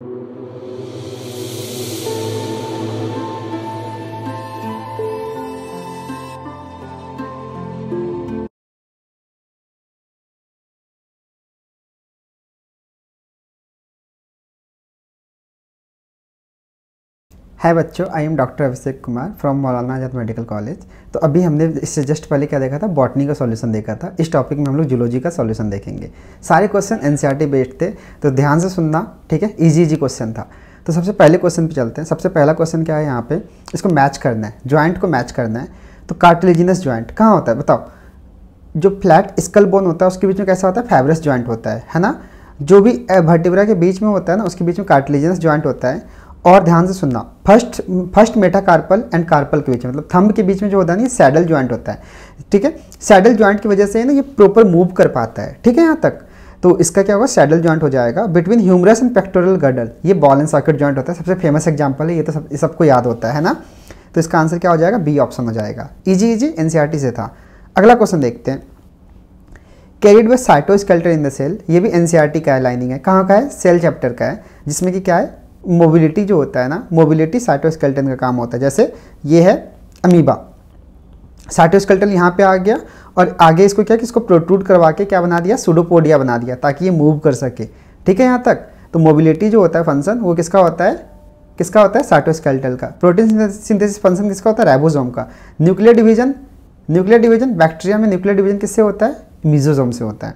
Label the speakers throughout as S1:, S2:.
S1: Thank you. है बच्चों I am doctor Abhishek Kumar from Maulana Azad medical college तो अभी हमने इससे जस्ट पहले क्या देखा था बॉटनी का सॉल्यूशन देखा था इस टॉपिक में हम लोग जूलॉजी का सॉल्यूशन देखेंगे सारे क्वेश्चन एन बेस्ड थे तो ध्यान से सुनना ठीक है इजी इजी क्वेश्चन था तो सबसे पहले क्वेश्चन पर चलते हैं सबसे पहला क्वेश्चन क्या है यहाँ पर इसको मैच करना है ज्वाइंट को मैच करना है तो कार्टिलेजिनस ज्वाइंट कहाँ होता है बताओ जो फ्लैट स्कल बोन होता है उसके बीच में कैसा होता है फैब्रस ज्वाइंट होता है है ना जो भी वर्टिब्रा के बीच में होता है ना उसके बीच में कार्टिलेजिनस ज्वाइंट होता है और ध्यान से सुनना first first metacarpal and carpal के बीच में मतलब थंब के बीच में जो होता है ना सैडल ज्वाइंट होता है ठीक है सैडल ज्वाइंट की वजह से ना ये प्रॉपर मूव कर पाता है ठीक है यहाँ तक तो इसका क्या होगा सैडल ज्वाइंट हो जाएगा between humerus and pectoral girdle ये बॉल एंड सॉकेट ज्वाइंट होता है सबसे फेमस एग्जाम्पल है ये तो सब सबको याद होता है ना तो इसका आंसर क्या हो जाएगा बी ऑप्शन हो जाएगा इजी इजी एनसीईआरटी से था अगला क्वेश्चन देखते हैं carried by cytoskeleton in the cell ये भी एनसीईआरटी का है लाइनिंग है कहाँ का है सेल चैप्टर का है जिसमें कि क्या है मोबिलिटी जो होता है ना मोबिलिटी साइटोस्केल्टन का काम होता है जैसे ये है अमीबा साइटोस्केल्टन यहाँ पे आ गया और आगे इसको क्या कि इसको प्रोट्रूट करवा के क्या बना दिया सुडोपोडिया बना दिया ताकि ये मूव कर सके ठीक है यहाँ तक तो मोबिलिटी जो होता है फंक्शन वो किसका होता है किसका होता है साइटोस्केल्टल का प्रोटीन सिंथेसिस फंक्शन किसका होता है रेबोजोम का nuclear division nuclear division bacteria में न्यूक्लियर डिवीजन किससे होता है मिजोजोम से होता है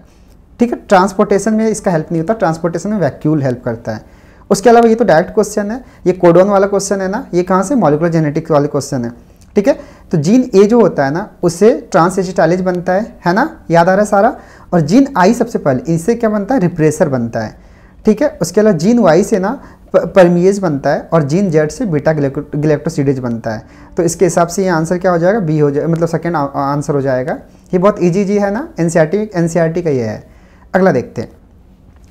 S1: ठीक है ट्रांसपोर्टेशन में इसका हेल्प नहीं होता ट्रांसपोर्टेशन में वैक्यूल हेल्प करता है उसके अलावा ये तो डायरेक्ट क्वेश्चन है ये कोडोन वाला क्वेश्चन है ना ये कहाँ से मॉलिकुलर जेनेटिक्स वाले क्वेश्चन है ठीक है तो जीन ए जो होता है ना उससे ट्रांसएसिटालिज बनता है है ना याद आ रहा है सारा और जीन आई सबसे पहले इससे क्या बनता है रिप्रेसर बनता है ठीक है उसके अलावा जीन वाई से ना परमिएज बनता है और जीन जेड से बीटा ग्लेक्टोसिडेज बनता है तो इसके हिसाब से ये आंसर क्या हो जाएगा बी हो जाएगा मतलब सेकेंड आंसर हो जाएगा ये बहुत ईजी जी है ना एन सी e e का ये है अगला देखते हैं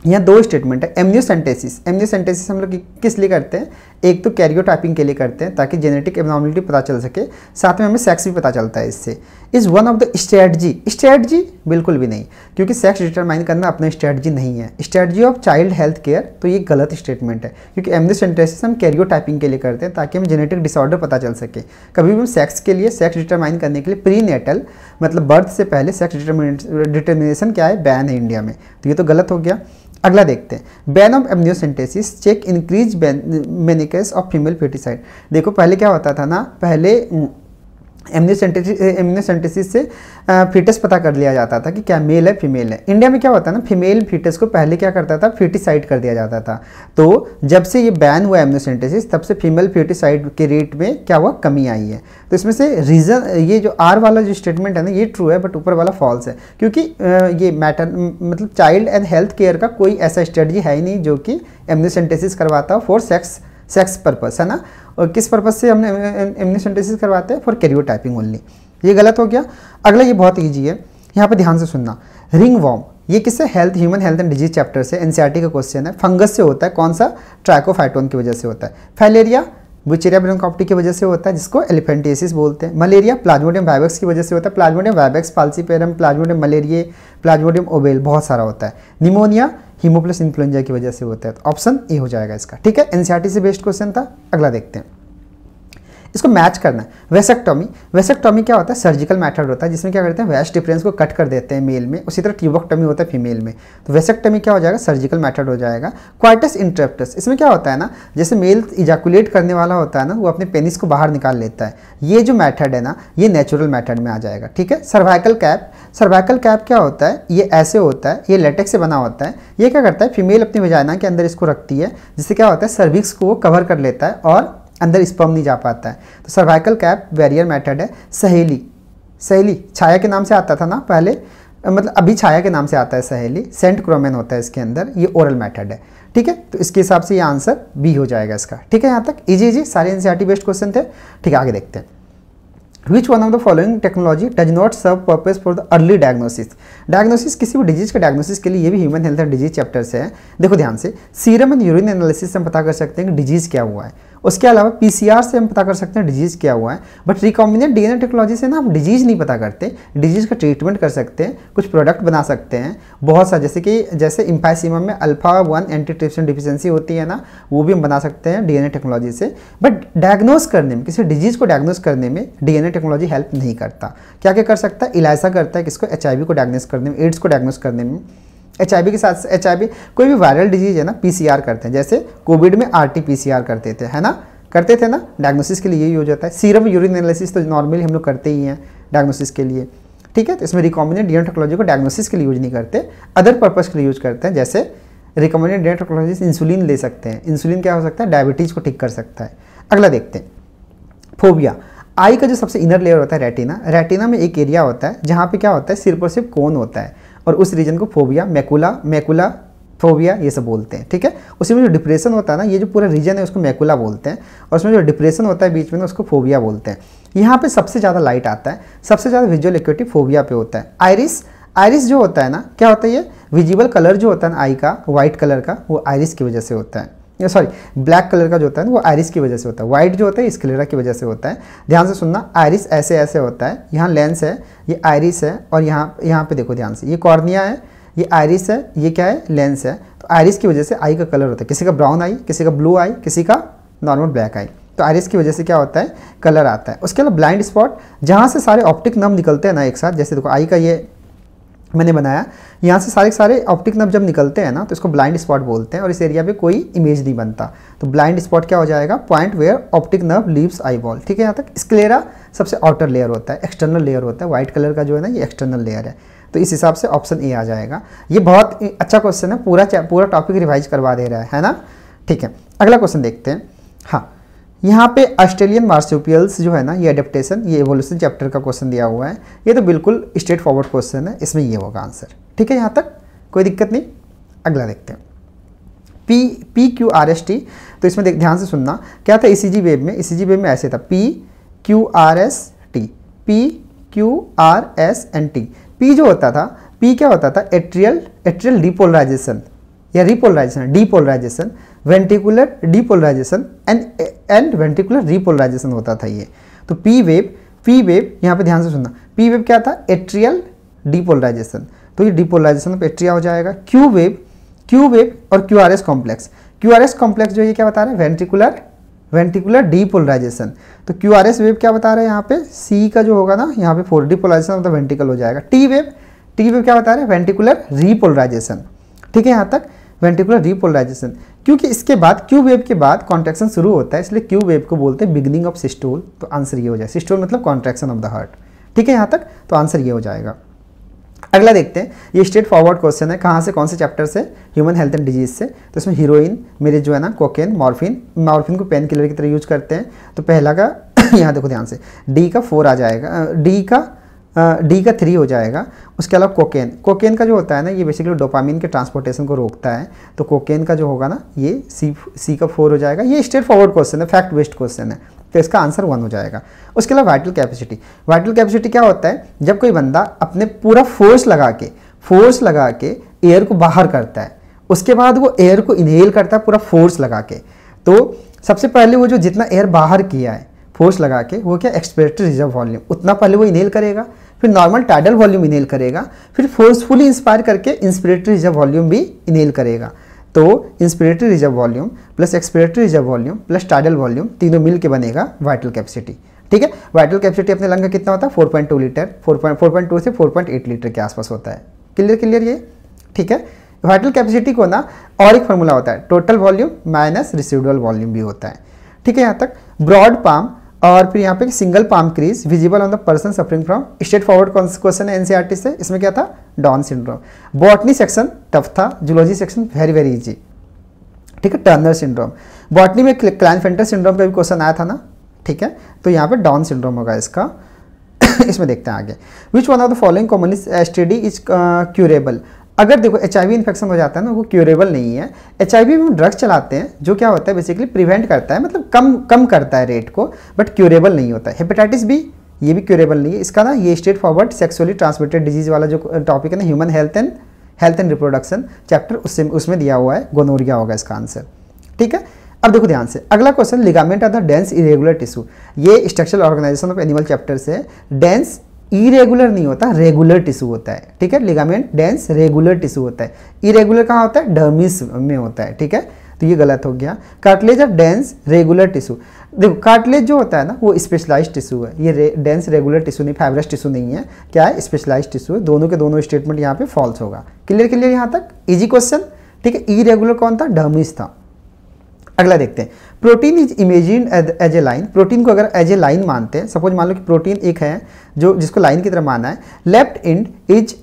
S1: यहाँ दो स्टेटमेंट है एम्नियोसेंटेसिस सेंटेसिस हम लोग किस लिए करते हैं एक तो टाइपिंग के लिए करते हैं ताकि जेनेटिक एबनॉर्मलिटी पता चल सके साथ में हमें सेक्स भी पता चलता है इससे is one of the strategy strategy बिल्कुल भी नहीं क्योंकि सेक्स डिटरमाइन करना अपना स्ट्रैटजी नहीं है strategy of child health care तो ये गलत स्टेटमेंट है क्योंकि सेंटेसिस हम टाइपिंग के लिए करते हैं ताकि हमें जेनेटिक डिसऑर्डर पता चल सके कभी भी हम सेक्स के लिए सेक्स डिटरमाइन करने के लिए प्री नेटल मतलब बर्थ से पहले सेक्स डिटर्मिनेशन क्या है बैन है इंडिया में तो ये तो गलत हो गया अगला देखते हैं ban of amniocentesis check increase menace of female foeticide देखो पहले क्या होता था ना पहले एमनेसेंटेसिस से फीटस पता कर लिया जाता था कि क्या मेल है फीमेल है इंडिया में क्या होता है ना फीमेल फीटस को पहले क्या करता था फीटिसाइड कर दिया जाता था तो जब से ये बैन हुआ एमनेसेंटेसिस तब से फीमेल फीटिसाइड के रेट में क्या हुआ कमी आई है तो इसमें से रीज़न ये जो आर वाला जो स्टेटमेंट है ना ये ट्रू है बट ऊपर वाला फॉल्स है क्योंकि ये मैटर मतलब चाइल्ड एंड हेल्थ केयर का कोई ऐसा स्ट्रेटजी है ही नहीं जो कि एमनेसेंटेसिस करवाता हो फॉर सेक्स सेक्स पर्पज़ है ना और किस पर्पज़ से हमने एमनिसेंटेसिस करवाते हैं फॉर कैरियो टाइपिंग ओनली ये गलत हो गया अगला ये बहुत ईजी है यहाँ पर ध्यान से सुनना रिंग वॉम ये किससे health human health and disease chapter से एनसीईआरटी का क्वेश्चन है फंगस से होता है कौन सा ट्राइकोफाइटोन की वजह से होता है फैलेरिया बुचेरिया ब्रोंकाप्टी की वजह से होता है जिसको एलिफेंटेसिस बोलते हैं मलेरिया प्लाज्मोडियम वाइबेक्स की वजह से होता है plasmodium vivax falciparum plasmodium malaria plasmodium ovale बहुत सारा होता है निमोनिया हीमोप्लस इन्फ्लुएंजा की वजह से होता है तो ऑप्शन ए हो जाएगा इसका ठीक है एनसीआरटी से बेस्ट क्वेश्चन था अगला देखते हैं इसको मैच करना है वेसेक्टॉमी वेसेक्टॉमी क्या होता है सर्जिकल मैथड होता है जिसमें क्या करते हैं वेस्ट डिफरेंस को कट कर देते हैं मेल में उसी तरह ट्यूबोक्टमी होता है फीमेल में तो वेसेक्टॉमी क्या हो जाएगा सर्जिकल मैथड हो जाएगा क्वाइटस इंटरप्टस इसमें क्या होता है ना जैसे मेल इजाकुलेट करने वाला होता है ना वो अपने पेनिस को बाहर निकाल लेता है ये जो मैथड है ना ये नेचुरल मैथड में आ जाएगा ठीक है सर्वाइकल कैप सर्वाइकल कैप क्या होता है ये ऐसे होता है ये लेटेक्स से बना होता है ये क्या करता है फीमेल अपनी वजाइना के अंदर इसको रखती है जिससे क्या होता है सर्विक्स को वो कवर कर लेता है और अंदर स्पर्म नहीं जा पाता है तो सर्वाइकल कैप वेरियर मैथड है सहेली सहेली छाया के नाम से आता था ना पहले मतलब अभी छाया के नाम से आता है सहेली सेंट क्रोमेन होता है इसके अंदर ये ओरल मैथड है ठीक है तो इसके हिसाब से ये आंसर बी हो जाएगा इसका ठीक है यहाँ तक इजी इजी सारे एन बेस्ड क्वेश्चन थे ठीक है आगे देखते हैं which one of the following technology does not serve purpose for the early diagnosis diagnosis किसी भी डिजीज के डायग्नोसिस के लिए ये भी human health and disease chapter से है देखो ध्यान से सीरम एंड यूरिन एनालिसिस से हम पता कर सकते हैं कि डिजीज़ क्या हुआ है उसके अलावा पीसीआर से हम पता कर सकते हैं डिजीज़ क्या हुआ है बट एन डीएनए टेक्नोलॉजी से ना हम डिजीज़ नहीं पता करते डिजीज़ का ट्रीटमेंट कर सकते हैं कुछ प्रोडक्ट बना सकते हैं बहुत सा जैसे कि जैसे इम्पाइसीमा में alpha one anti trypsin deficiency होती है ना वो भी हम बना सकते हैं डीएनए टेक्नोलॉजी से बट डायग्नोस करने में किसी डिजीज़ को डायग्नोस करने में डीएनए ये टेक्नोलॉजी हेल्प नहीं करता क्या क्या कर सकता है इलायसा करता है किसको एच को डायग्नोस करने में एड्स को डायग्नोस करने में एच के साथ एच कोई भी वायरल डिजीज़ है ना पी करते हैं जैसे कोविड में आर टी करते थे है ना करते थे ना डायग्नोसिस के लिए यही हो जाता है सीरम यूरिन एनालिसिस तो नॉर्मली हम लोग करते ही हैं डायग्नोसिस के लिए ठीक है तो इसमें रिकॉमेंडेड डी टेक्नोलॉजी को डायग्नोसिस के लिए यूज नहीं करते अदर पर्पज़ के लिए यूज करते हैं जैसे रिकॉमेंडेड डी टेक्नोलॉजी इंसुलिन ले सकते हैं इंसुलिन क्या हो सकता है डायबिटीज़ को ठीक कर सकता है अगला देखते हैं फोबिया आई का जो सबसे इनर लेयर होता है रेटिना रेटिना में एक एरिया होता है जहाँ पे क्या होता है सिर्फ और सिर्फ कोन होता है और उस रीजन को फोबिया मैकुला मैकुला फोबिया ये सब बोलते हैं ठीक है उसी में जो डिप्रेशन होता है ना ये जो पूरा रीजन है उसको मैकुला बोलते हैं और उसमें जो डिप्रेशन होता है बीच में ना उसको फोबिया बोलते हैं यहाँ पर सबसे ज़्यादा लाइट आता है सबसे ज़्यादा विजुअल इक्विटी फोबिया पे होता है आयरिस आयरिस जो होता है ना क्या होता है ये विजिबल कलर जो होता है ना आई का वाइट कलर का वो आयरिस की वजह से होता है या सॉरी ब्लैक कलर का जो होता है ना वो आयरिस की वजह से होता है वाइट जो होता है स्क्लेरा की वजह से होता है ध्यान से सुनना आयरिस ऐसे ऐसे होता है यहाँ लेंस है ये आयरिस है और यहाँ यहाँ पे देखो ध्यान से ये कॉर्निया है ये आयरिस है ये क्या है लेंस है तो आयरिस की वजह से आई का कलर होता है किसी का ब्राउन आई किसी का ब्लू आई किसी का नॉर्मल ब्लैक आई तो आयरिस की वजह से क्या होता है कलर आता है उसके अलावा ब्लाइंड स्पॉट जहाँ से सारे ऑप्टिक नम निकलते हैं ना एक साथ जैसे देखो आई का ये मैंने बनाया यहाँ से सारे सारे ऑप्टिक नब जब निकलते हैं ना तो इसको ब्लाइंड स्पॉट बोलते हैं और इस एरिया पे कोई इमेज नहीं बनता तो ब्लाइंड स्पॉट क्या हो जाएगा point where optic nerve leaves eyeball ठीक है यहाँ तक स्क्लेरा सबसे आउटर लेयर होता है एक्सटर्नल लेयर होता है व्हाइट कलर का जो है ना ये एक्सटर्नल लेयर है तो इस हिसाब से ऑप्शन ए आ जाएगा ये बहुत अच्छा क्वेश्चन है पूरा पूरा टॉपिक रिवाइज करवा दे रहा है ना ठीक है अगला क्वेश्चन देखते हैं हाँ यहाँ पे ऑस्ट्रेलियन मार्सूपियल्स जो है ना ये अडेप्टेशन ये एवोल्यूशन चैप्टर का क्वेश्चन दिया हुआ है ये तो बिल्कुल स्ट्रेट फॉरवर्ड क्वेश्चन है इसमें ये होगा आंसर ठीक है यहाँ तक कोई दिक्कत नहीं अगला देखते हैं P P Q R S T तो इसमें देख ध्यान से सुनना क्या था ई e वेब में ई e वेब में ऐसे था P Q R S T P Q R S and T P जो होता था पी क्या होता था एट्रियल एट्रियल डिपोलराइजेशन या repolarization depolarization ventricular depolarization and and ventricular repolarization होता था ये तो पी वेव पी वेव यहाँ पे ध्यान से सुनना पी वेव क्या था एट्रियल डिपोलराइजेशन तो ये डिपोलराइजेशन ऑफ एट्रिया हो जाएगा क्यू वेव क्यू वेव और Q R S complex Q R S complex जो ये क्या बता रहे हैं वेंटिकुलर वेंटिकुलर डीपोलराइजेशन तो क्यू आर एस वेव क्या बता रहे हैं यहाँ पे सी का जो होगा ना यहाँ पे for depolarization of the ventricle हो जाएगा टी वेव टी वेव क्या बता रहे हैं वेंटिकुलर रिपोलराइजेशन ठीक है यहाँ तक वेंटिकुलर रिपोलराइजेशन क्योंकि इसके बाद क्यू वेव के बाद कॉन्ट्रैक्शन शुरू होता है इसलिए क्यू वेव को बोलते हैं बिगनिंग ऑफ सिस्टोल तो आंसर ये हो जाए सिस्टोल मतलब कॉन्ट्रेक्शन ऑफ द हार्ट ठीक है यहाँ तक तो आंसर ये हो जाएगा अगला देखते हैं ये स्ट्रेट फॉरवर्ड क्वेश्चन है कहाँ से कौन से चैप्टर से ह्यूमन हेल्थ एंड डिजीज से तो इसमें हीरोइन मेरे जो है ना कोकेन मॉर्फिन मॉर्फिन को पेन किलर की तरह यूज करते हैं तो पहला का यहाँ देखो ध्यान से डी का फोर आ जाएगा डी का डी का थ्री हो जाएगा उसके अलावा कोकेन कोकेन का जो होता है ना ये बेसिकली डोपामिन के ट्रांसपोर्टेशन को रोकता है तो कोकेन का जो होगा ना ये सी सी का फोर हो जाएगा ये स्ट्रेट फॉरवर्ड क्वेश्चन है फैक्ट बेस्ड क्वेश्चन है तो इसका आंसर वन हो जाएगा उसके अलावा वाइटल कैपेसिटी वाइटल कैपेसिटी क्या होता है जब कोई बंदा अपने पूरा फोर्स लगा के फोर्स लगा के एयर को बाहर करता है उसके बाद वो एयर को इनहेल करता है पूरा फोर्स लगा के तो सबसे पहले वो जो जितना एयर बाहर किया है फोर्स लगा के वो क्या एक्सपिरेटरी रिजर्व वॉल्यूम उतना पहले वो इनहेल करेगा फिर नॉर्मल टाइडल वॉल्यूम इनेल करेगा फिर फोर्सफुली इंस्पायर करके इंस्पिरेटरी रिजर्व वॉल्यूम भी इनेल करेगा तो inspiratory reserve volume plus expiratory reserve volume plus tidal volume तीनों मिलकर बनेगा वाइटल कैपेसिटी ठीक है वाइटल कैपेसिटी अपने लंग का कितना होता है four point two litre four point four point two से फोर पॉइंट एट लीटर के आसपास होता है क्लियर क्लियर ये ठीक है वाइटल कैपेसिटी को ना और एक फॉर्मूला होता है total volume minus residual volume भी होता है ठीक है यहाँ तक ब्रॉड पाम और फिर यहाँ पे single palm crease visible on the person suffering from straightforward question है एनसीईआरटी e से इसमें क्या था Down syndrome botany section tough था zoology section very very easy ठीक है टर्नर सिंड्रोम बॉटनी में क्लैन फेंटर सिंड्रोम का भी क्वेश्चन आया था ना ठीक है तो यहाँ पे डाउन सिंड्रोम होगा इसका इसमें देखते हैं आगे which one of the following commonly S T D is curable अगर देखो एच आई इन्फेक्शन हो जाता है ना वो क्यूरेबल नहीं है एच आई में हम ड्रग्स चलाते हैं जो क्या होता है बेसिकली प्रिवेंट करता है मतलब कम कम करता है रेट को बट क्यूरेबल नहीं होता है हेपेटाइटिस भी ये भी क्यूरेबल नहीं है इसका ना ये straightforward sexually transmitted disease वाला जो टॉपिक है ना human health and health and reproduction chapter उससे उसमें दिया हुआ है गोनोरिया होगा इसका आंसर ठीक है अब देखो ध्यान से अगला question ligament of the dense irregular tissue ये structural organisation of animal chapter से डेंस इरेगुलर नहीं होता रेगुलर टिश्यू होता है ठीक है लिगामेंट डेंस रेगुलर टिश्यू होता है इरेगुलर कहाँ होता है डर्मिस में होता है ठीक है तो ये गलत हो गया cartilage of dense regular tissue देखो कार्टिलेज जो होता है ना वो स्पेशलाइज टिश्यू है ये डेंस रेगुलर टिश्यू नहीं फाइब्रस टिश्यू नहीं है क्या है स्पेशलाइज टिश्यू है दोनों के दोनों स्टेटमेंट यहाँ पे फॉल्स होगा क्लियर क्लियर यहाँ तक इजी क्वेश्चन ठीक है इरेगुलर कौन था डर्मिस था अगला देखते हैं protein is imagine as a line protein को अगर एज ए लाइन मानते हैं सपोज मान लो कि प्रोटीन एक है जो जिसको लाइन की तरह माना है लेफ्ट एंड इज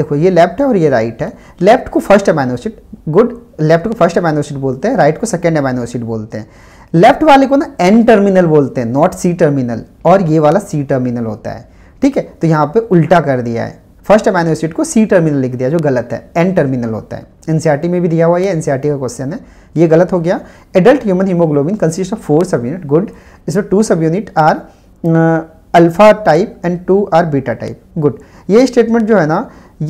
S1: देखो ये लेफ्ट है और ये राइट है लेफ्ट को फर्स्ट एमाइनोसिड गुड लेफ्ट को फर्स्ट एमाइनोसिड बोलते हैं राइट को सेकेंड एमाइनोसिड बोलते हैं लेफ्ट वाले को ना एन टर्मिनल बोलते हैं नॉट सी टर्मिनल और ये वाला सी टर्मिनल होता है ठीक है तो यहाँ पे उल्टा कर दिया है फर्स्ट अमाइनो एसिड को सी टर्मिनल लिख दिया जो गलत है एन टर्मिनल होता है एनसीआरटी e में भी दिया हुआ है एनसीआरटी e का क्वेश्चन है ये गलत हो गया adult human haemoglobin consist of four subunit good इसमें two subunit are alpha type and two are beta type good ये स्टेटमेंट जो है ना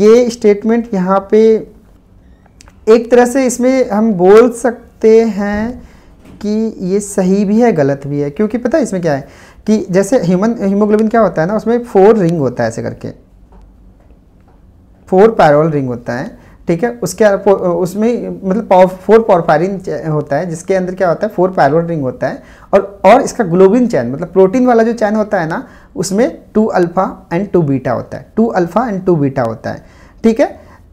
S1: ये स्टेटमेंट यहाँ पे एक तरह से इसमें हम बोल सकते हैं कि ये सही भी है गलत भी है क्योंकि पता है इसमें क्या है कि जैसे ह्यूमन हीमोग्लोबिन क्या होता है ना उसमें फोर रिंग होता है ऐसे करके फोर पैरोल रिंग होता है ठीक है उसके उसमें मतलब पाव फोर पॉरफारिन होता है जिसके अंदर क्या होता है फोर पैरोल रिंग होता है और और इसका ग्लोबिन चैन मतलब प्रोटीन वाला जो चैन होता है ना उसमें two alpha and two beta होता है two alpha and two beta होता है ठीक है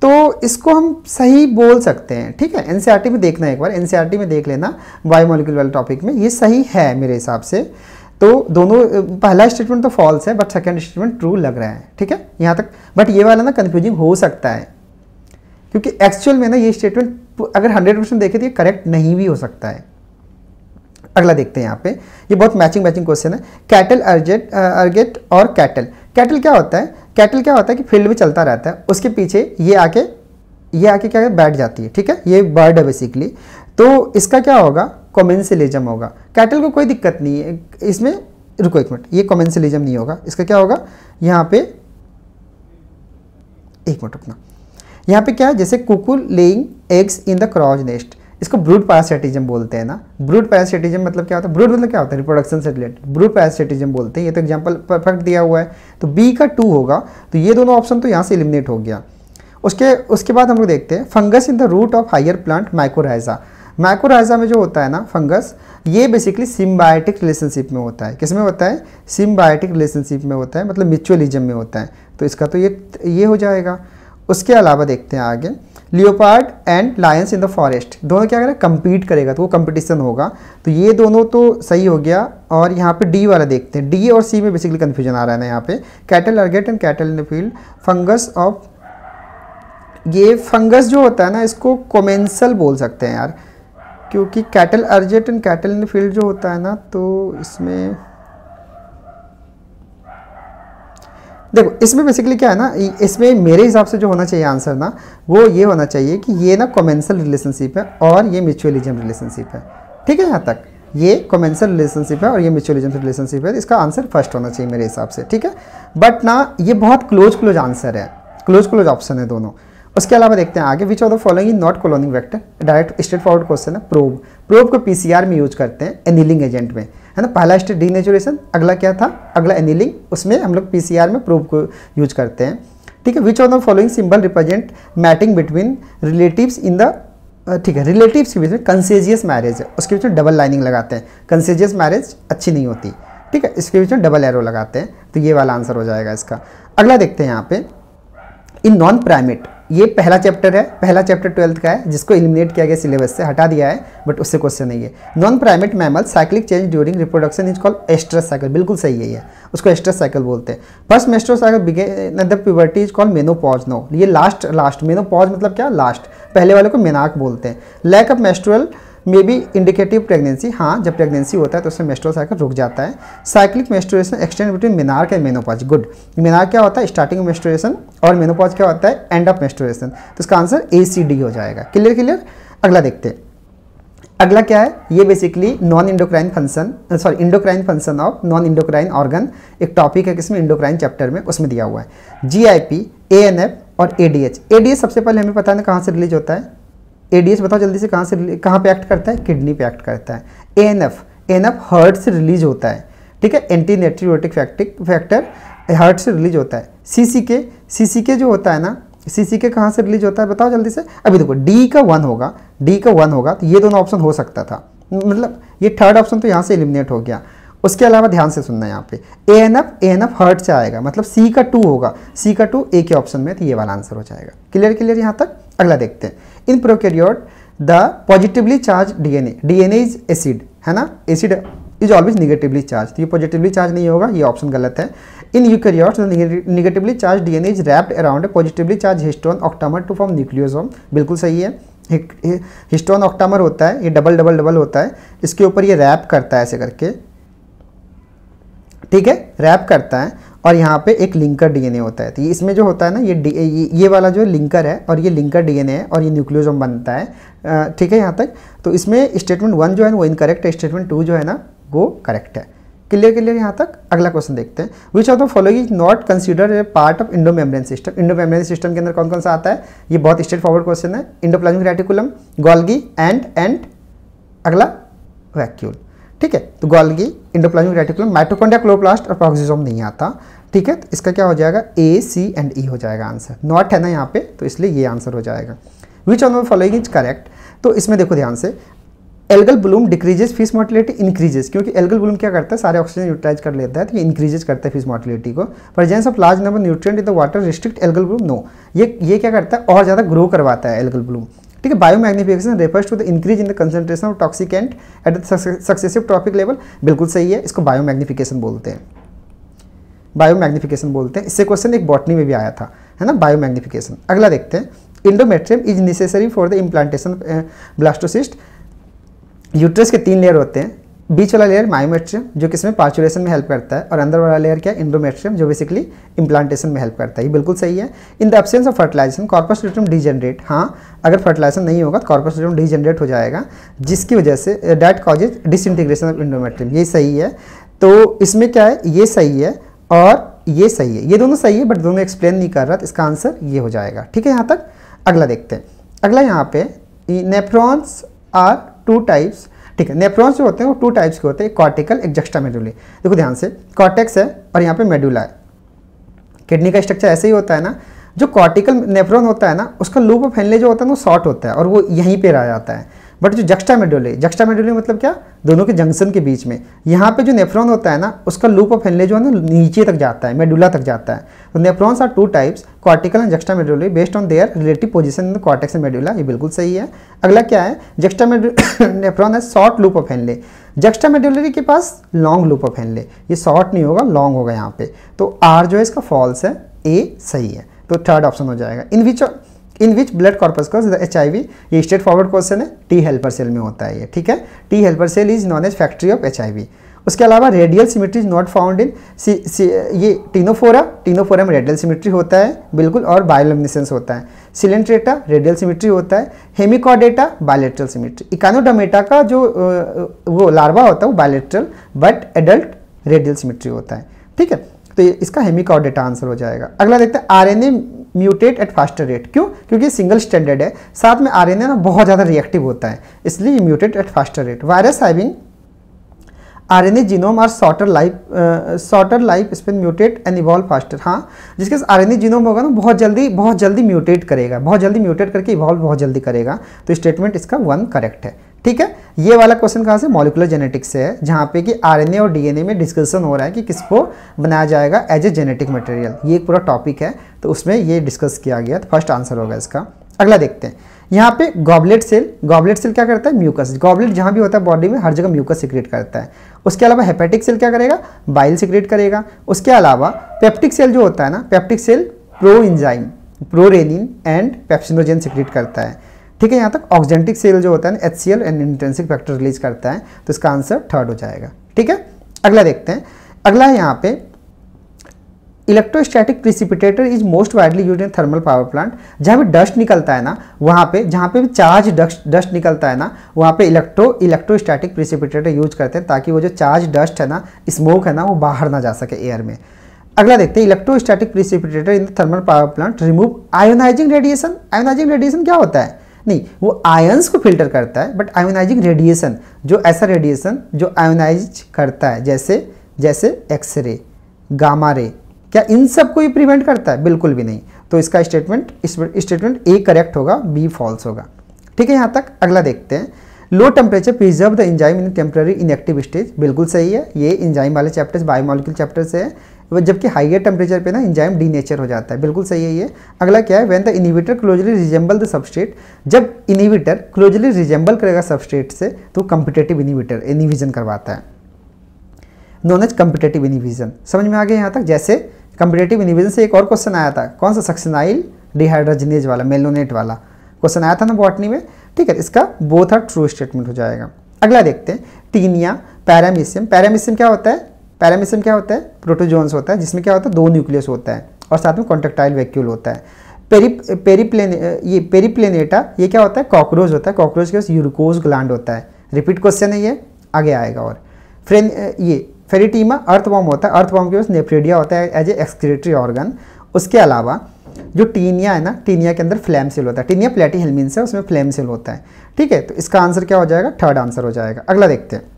S1: तो इसको हम सही बोल सकते हैं ठीक है एन e में देखना एक बार एन e में देख लेना बायोमोलिकुलर वाले टॉपिक में ये सही है मेरे हिसाब से तो दोनों पहला स्टेटमेंट तो फॉल्स है बट सेकेंड स्टेटमेंट ट्रू लग रहा है ठीक है यहाँ तक बट ये वाला ना कन्फ्यूजिंग हो सकता है क्योंकि एक्चुअल में ना ये स्टेटमेंट अगर हंड्रेड परसेंट देखे तो ये करेक्ट नहीं भी हो सकता है अगला देखते हैं यहाँ पे ये बहुत मैचिंग मैचिंग क्वेश्चन है कैटल अर्जेट अर्गेट और कैटल कैटल क्या होता है कैटल क्या होता है कि फील्ड में चलता रहता है उसके पीछे ये आके ये आके क्या बैठ जाती है ठीक है ये बर्ड है बेसिकली तो इसका क्या होगा कॉमेंसिलिज्म होगा कैटल को कोई दिक्कत नहीं है इसमें रुको एक मिनट ये कॉमेंसिलिज्म नहीं होगा इसका क्या होगा यहाँ पे एक मिनट रुकना यहाँ पे क्या है जैसे cuckoo laying eggs in the crow's nest इसको ब्रूड पैरासिटिज्म बोलते हैं ना ब्रूड पैरासिटिज्म मतलब क्या होता है ब्रूड मतलब क्या होता है रिप्रोडक्शन से रिलेटेड ब्रूड पैरासिटिज्म बोलते हैं ये तो एग्जाम्पल परफेक्ट दिया हुआ है तो बी का टू होगा तो ये दोनों ऑप्शन तो यहाँ से इलिमिनेट हो गया उसके उसके बाद हम लोग देखते हैं fungus in the root of higher plant mycorrhiza mycorrhiza में जो होता है ना फंगस ये बेसिकली सिम्बायोटिक रिलेशनशिप में होता है किसमें होता है सिम्बायोटिक रिलेशनशिप में होता है मतलब म्यूचुअलिज्म में होता है तो इसका तो ये ये हो जाएगा उसके अलावा देखते हैं आगे leopard and lions in the forest दोनों क्या करें कम्पीट करेगा तो वो कंपटीशन होगा तो ये दोनों तो सही हो गया और यहाँ पे डी वाला देखते हैं डी और सी में बेसिकली कन्फ्यूजन आ रहा है ना यहाँ पे cattle ergot and cattle in the field fungus of ये फंगस जो होता है ना इसको कोमेंसल बोल सकते हैं यार क्योंकि cattle ergot and cattle in field जो होता है ना तो इसमें देखो इसमें बेसिकली क्या है ना इसमें मेरे हिसाब से जो होना चाहिए आंसर ना वो ये होना चाहिए कि ये ना कॉमेंसल रिलेशनशिप है और ये म्यूचुअलिज्म रिलेशनशिप है ठीक है यहाँ तक ये कॉमेंसल रिलेशनशिप है और ये म्यूचुअलिज्म रिलेशनशिप है तो इसका आंसर फर्स्ट होना चाहिए मेरे हिसाब से ठीक है बट ना ये बहुत क्लोज क्लोज आंसर है क्लोज क्लोज ऑप्शन है दोनों उसके अलावा देखते हैं आगे which of the following is not cloning vector direct straightforward question है प्रोब प्रोब को पी में यूज करते हैं एनिलिंग एजेंट में है ना पहला स्टेट डी अगला क्या था अगला एनिलिंग उसमें हम लोग पी में प्रोब को यूज करते हैं ठीक है which of the following symbol represent mating between relatives in the ठीक है रिलेटिव्स के बीच में कंसेजियस मैरिज है उसके बीच में डबल लाइनिंग लगाते हैं कंसेजियस मैरिज अच्छी नहीं होती ठीक है इसके बीच में डबल एरो लगाते हैं तो ये वाला आंसर हो जाएगा इसका अगला देखते हैं यहाँ पे इन नॉन प्राइमेट ये पहला चैप्टर है पहला चैप्टर ट्वेल्थ का है जिसको इलिमिनेट किया गया सिलेबस से हटा दिया है बट उससे क्वेश्चन नहीं है non primate mammal cyclic change during reproduction is called oestrus cycle बिल्कुल सही है ये उसको एस्ट्रस साइकिल बोलते हैं first menstrual cycle begin the puberty is called menopause no ये लास्ट लास्ट मेनोपॉज मतलब क्या लास्ट पहले वाले को मेनाक बोलते हैं lack of menstrual may be indicative pregnancy हाँ जब प्रेगनेंसी होता है तो उसमें मेस्ट्रो साइकिल रुक जाता है cyclic menstruation extend between menarche के मेनोपॉज गुड मिनार क्या होता है स्टार्टिंग ऑफ मेस्ट्रोरेशन और मेनोपॉज क्या होता है एंड ऑफ मेस्ट्रोरेशन तो इसका आंसर ए सी डी हो जाएगा क्लियर क्लियर अगला देखते हैं अगला क्या है ये basically non endocrine function sorry endocrine function of non endocrine organ एक टॉपिक है किसमें इंडोक्राइन चैप्टर में उसमें दिया हुआ है G I P A N F और A D H A D H सबसे पहले हमें पता है ना कहाँ से रिलीज होता है एडीएस बताओ जल्दी से कहाँ से कहाँ पे एक्ट करता है किडनी पे एक्ट करता है एएनएफ एएनएफ हर्ट से रिलीज होता है ठीक है anti natriuretic factor factor heart से रिलीज होता है सीसीके सीसीके जो होता है ना सीसीके कहाँ से रिलीज होता है बताओ जल्दी से अभी देखो डी का वन होगा डी का वन होगा तो ये दोनों ऑप्शन हो सकता था मतलब ये थर्ड ऑप्शन तो यहाँ से एलिमिनेट हो गया उसके अलावा ध्यान से सुनना है यहाँ पे A N F A N F heart से आएगा मतलब सी का टू होगा सी का टू ए के ऑप्शन में तो ये वाला आंसर हो जाएगा क्लियर क्लियर यहाँ तक अगला देखते हैं In prokaryote, the positively charged DNA, DNA is acid है ना acid is always negatively charge तो ये पॉजिटिवली चार्ज नहीं होगा ये ऑप्शन गलत है in eukaryotes negatively charge DNA is wrapped around positively charge histone octamer to form nucleosome बिल्कुल सही है हिस्टोन ऑक्टामर होता है ये डबल डबल डबल होता है इसके ऊपर ये रैप करता है ऐसे करके ठीक है रैप करता है और यहाँ पे एक लिंकर डीएनए होता है तो इसमें जो होता है ना ये डी ये वाला जो लिंकर है और ये लिंकर डीएनए है और ये न्यूक्लियोजोम बनता है ठीक है यहाँ तक तो इसमें स्टेटमेंट वन जो है वो इनकरेक्ट है स्टेटमेंट टू जो है ना वो करेक्ट है क्लियर क्लियर यहाँ तक अगला क्वेश्चन देखते हैं which of the following is not consider a part of endomembrane system endomembrane system के अंदर कौन कौन सा आता है ये बहुत स्ट्रेट फॉरवर्ड क्वेश्चन है endoplasmic reticulum Golgi and and अगला वैक्यूल ठीक है तो Golgi endoplasmic reticulum mitochondria chloroplast और प्रोक्सिजोम नहीं आता ठीक है तो इसका क्या हो जाएगा ए सी एंड ई हो जाएगा आंसर नॉट है ना यहाँ पे तो इसलिए ये आंसर हो जाएगा which on following is correct तो इसमें देखो ध्यान से algal bloom decreases fish motility increases क्योंकि एल्गल ब्लूम क्या करता है सारे ऑक्सीजन यूटिलाइज कर लेता है तो ये इंक्रीजेज करता है फीस मोटिलिटी को presence of large number nutrient in the water restrict algal bloom no ये ये क्या करता है और ज़्यादा ग्रो करवाता है एल्गल ब्लूम ठीक है biomagnification refers to the increase in the concentration of toxicant at the successive trophic level बिल्कुल सही है इसको मैग्निफिकेशन बोलते हैं बायो मैग्निफिकेशन बोलते हैं इससे क्वेश्चन एक बॉटनी में भी आया था है ना बायो मैग्निफिकेशन अगला देखते हैं endometrium is necessary for the implantation blastocyst uterus के तीन लेयर होते हैं बीच वाला लेयर मायोमेट्रियम जो कि इसमें पार्चुरेशन में हेल्प करता है और अंदर वाला लेयर क्या इंडोमेट्रियम जो बेसिकली इम्प्लांटेशन में हेल्प करता है ये बिल्कुल सही है in the absence of fertilisation corpus luteum degenerate हाँ अगर फर्टिलाइजेशन नहीं होगा तो कॉर्पस ल्यूट्रम डीजनरेट हो जाएगा जिसकी वजह से that causes disintegration of endometrium ये सही है तो इसमें क्या है ये सही है और ये सही है ये दोनों सही है बट दोनों एक्सप्लेन नहीं कर रहा तो इसका आंसर ये हो जाएगा ठीक है यहाँ तक अगला देखते हैं अगला यहाँ पे नेफ्रॉन्स आर टू टाइप्स ठीक है नेफ्रॉन्स जो होते हैं वो टू टाइप्स के होते हैं कॉर्टिकल एक जक्स्टा मेडुले देखो ध्यान से कॉर्टेक्स है और यहाँ पे मेडुला है किडनी का स्ट्रक्चर ऐसे ही होता है ना जो कॉर्टिकल नेफ्रॉन होता है ना उसका लूप ऑफ हेनले जो होता है ना वो शॉर्ट होता है और वो यहीं पर आ जाता है बट जो जक्स्टा मेडोले जक्स्टा मेडोले मतलब क्या दोनों के जंक्शन के बीच में यहाँ पे जो नेफ्रॉन होता है ना उसका लूप ऑफ हेनले जो है ना नीचे तक जाता है मेडुला तक जाता है तो nephrons are two types cortical and juxtamedullary based on their relative position in the cortex and medulla ये बिल्कुल सही है अगला क्या है जक्स्टा नेफ्रॉन है short loop of Henle juxtamedullary के पास लॉन्ग लूप ऑफ हेनले ये शॉर्ट नहीं होगा लॉन्ग होगा यहाँ पे तो आर जो है इसका फॉल्स है ए सही है तो थर्ड ऑप्शन हो जाएगा in which in which blood corpuscles the H I V ये स्ट्रेट फॉरवर्ड क्वेश्चन है टी हेल्पर सेल में होता है ये ठीक है T helper cell is known as factory of H I V उसके अलावा radial symmetry is not found in C C ये टीनोफोरा टीनोफोरा में रेडियल सिमेट्री होता है बिल्कुल और बायोलमिनेसेंस होता है सिलेंट्रेटा रेडियल सिमेट्री होता है हेमिकॉडेटा बायोलेट्रल सिमेट्री इकानोडोमेटा का जो वो लार्वा होता है वो bilateral but adult radial symmetry होता है ठीक है तो इसका हेमिकॉडेटा आंसर हो जाएगा अगला देखते हैं RNA mutate at faster rate क्यों क्योंकि सिंगल स्टैंडर्ड है साथ में आर ना बहुत ज़्यादा रिएक्टिव होता है इसलिए mutate at faster rate virus having R N A genome are shorter life shorter life span mutate and evolve faster हाँ जिसके आर एन ए जीनोम होगा ना बहुत जल्दी बहुत जल्दी म्यूटेट करेगा बहुत जल्दी म्यूटेट करके इवॉल्व बहुत जल्दी करेगा तो स्टेटमेंट इसका वन करेक्ट है ठीक है ये वाला क्वेश्चन कहाँ से मॉलिकुलर जेनेटिक्स से है जहाँ पे कि आरएनए और डीएनए में डिस्कशन हो रहा है कि किसको बनाया जाएगा एज ए जेनेटिक मटेरियल ये एक पूरा टॉपिक है तो उसमें ये डिस्कस किया गया तो फर्स्ट आंसर होगा इसका अगला देखते हैं यहाँ पे गॉबलेट सेल गॉबलेट सेल क्या करता है म्यूकस गॉबलेट जहाँ भी होता है बॉडी में हर जगह म्यूकस सिक्रेट करता है उसके अलावा हेपेटिक सेल क्या करेगा बाइल सिक्रेट करेगा उसके अलावा पेप्टिक सेल जो होता है ना peptic cell proenzyme prorenin and pepsinogen secrete करता है ठीक है यहाँ तक ऑक्जेंटिक सेल जो होता है ना H C L and intrinsic factor release करता है तो इसका आंसर थर्ड हो जाएगा ठीक है अगला देखते हैं अगला है यहाँ पे electrostatic precipitator is most widely use in thermal power plant जहाँ भी डस्ट निकलता है ना वहाँ पे जहाँ पे भी चार्ज डस्ट डस्ट निकलता है ना वहाँ पे इलेक्ट्रो इलेक्ट्रोस्टैटिक प्रिसिपिटेटर यूज करते हैं ताकि वो जो चार्ज डस्ट है ना स्मोक है ना वो बाहर ना जा सके एयर में अगला देखते हैं electrostatic precipitator in thermal power plant remove ionising radiation ionising radiation क्या होता है नहीं वो आयंस को फिल्टर करता है बट आयोनाइजिंग रेडिएशन जो ऐसा रेडिएशन जो आयोनाइज करता है जैसे जैसे एक्सरे गामा रे क्या इन सब को ये प्रिवेंट करता है बिल्कुल भी नहीं तो इसका स्टेटमेंट स्टेटमेंट ए करेक्ट होगा बी फॉल्स होगा ठीक है यहाँ तक अगला देखते हैं low temperature preserve the enzyme in temporary inactive stage बिल्कुल सही है ये इंजाइम वाले चैप्टर्स बायोमोलिक्यूल चैप्टर से है जबकि हाइयर टेम्परेचर पे ना इंजाइम डी नेचर हो जाता है बिल्कुल सही है ये अगला क्या है when the inhibitor closely resemble the substrate जब इनिविटर क्लोजली रिजेंबल करेगा सबस्टेट से तो कम्पिटेटिव इनिविटर इनिविजन करवाता है नॉन एज कम्पिटेटिव इनिविजन समझ में आ गया यहाँ तक जैसे कंपिटेटिव इनिविजन से एक और क्वेश्चन आया था कौन सा सक्सेनाइल डिहाइड्रोजनेज वाला मेलोनेट वाला क्वेश्चन आया था ना बॉटनी में ठीक है इसका बोथ आर ट्रू स्टेटमेंट हो जाएगा अगला देखते हैं टीनिया पैरामीसियम पैरामिसियम क्या होता है पैरामिसियम क्या होता है प्रोटोजोन्स होता है जिसमें क्या होता है दो न्यूक्लियस होता है और साथ में कॉन्टेक्टाइल वैक्यूल होता है पेरी पेरीप्लेन ये पेरीप्लेनेटा ये क्या होता है कॉकरोच होता है कॉकरोच के पास यूरिकोज ग्लैंड होता है रिपीट क्वेश्चन है ये आगे आएगा और फ्रेन ये फेरिटीमा अर्थवॉम होता है अर्थवॉम के पास नेफ्रेडिया होता है एज ए एक्सक्रेटरी ऑर्गन उसके अलावा जो टीनिया है ना टीनिया के अंदर फ्लैम सेल होता है टीनिया प्लेटी हेलमिन से उसमें फ्लैम सेल होता है ठीक है तो इसका आंसर क्या हो जाएगा थर्ड आंसर हो जाएगा अगला देखते हैं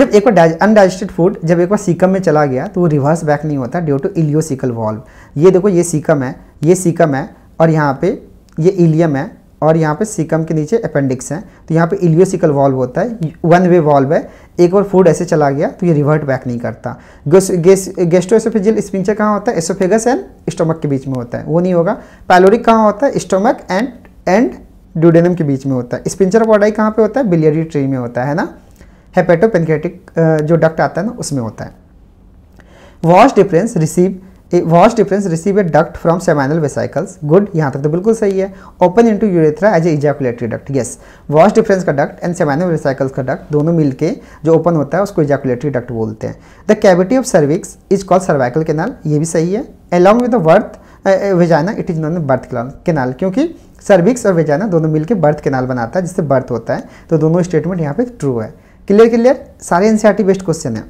S1: जब एक बार अनडाइजेस्टेड फूड जब एक बार सीकम में चला गया तो वो रिवर्स बैक नहीं होता ड्यू टू इलियोसिकल वॉल्व ये देखो ये सीकम है ये सीकम है और यहाँ पे ये इलियम है और यहाँ पे सीकम के नीचे अपेंडिक्स हैं तो यहाँ पे इलियोसिकल वॉल्व होता है वन वे वॉल्व है एक बार फूड ऐसे चला गया तो ये रिवर्ट बैक नहीं करता गेस्टो एसोफेजियल स्पिंचर कहाँ होता है एसोफेगस एंड स्टोमक के बीच में होता है वो नहीं होगा पैलोरिक कहाँ होता है स्टोमक एंड एंड ड्यूडेनम के बीच में होता है स्पिंचर ऑफ ऑडाई कहाँ पर होता है बिलियरी ट्री में होता है ना हेपेटोपेनकेटिक जो डक्ट आता है ना उसमें होता है vas deferens receive vas deferens receive a duct from seminal vesicles good यहाँ तक तो बिल्कुल सही है open into urethra as a ejaculatory duct yes vas deferens का डक्ट एंड सेमाइनल वेसाइकल्स का डक्ट दोनों मिलके जो ओपन होता है उसको इजैकुलेटरी डक्ट बोलते हैं the cavity of cervix is call cervical canal ये भी सही है along with the worth vagina it is known birth canal क्योंकि सर्विक्स और वेजाना दोनों मिलकर बर्थ केनाल बनाता है जिससे बर्थ होता है तो दोनों स्टेटमेंट यहाँ पे ट्रू है क्लियर क्लियर सारे एन बेस्ड क्वेश्चन है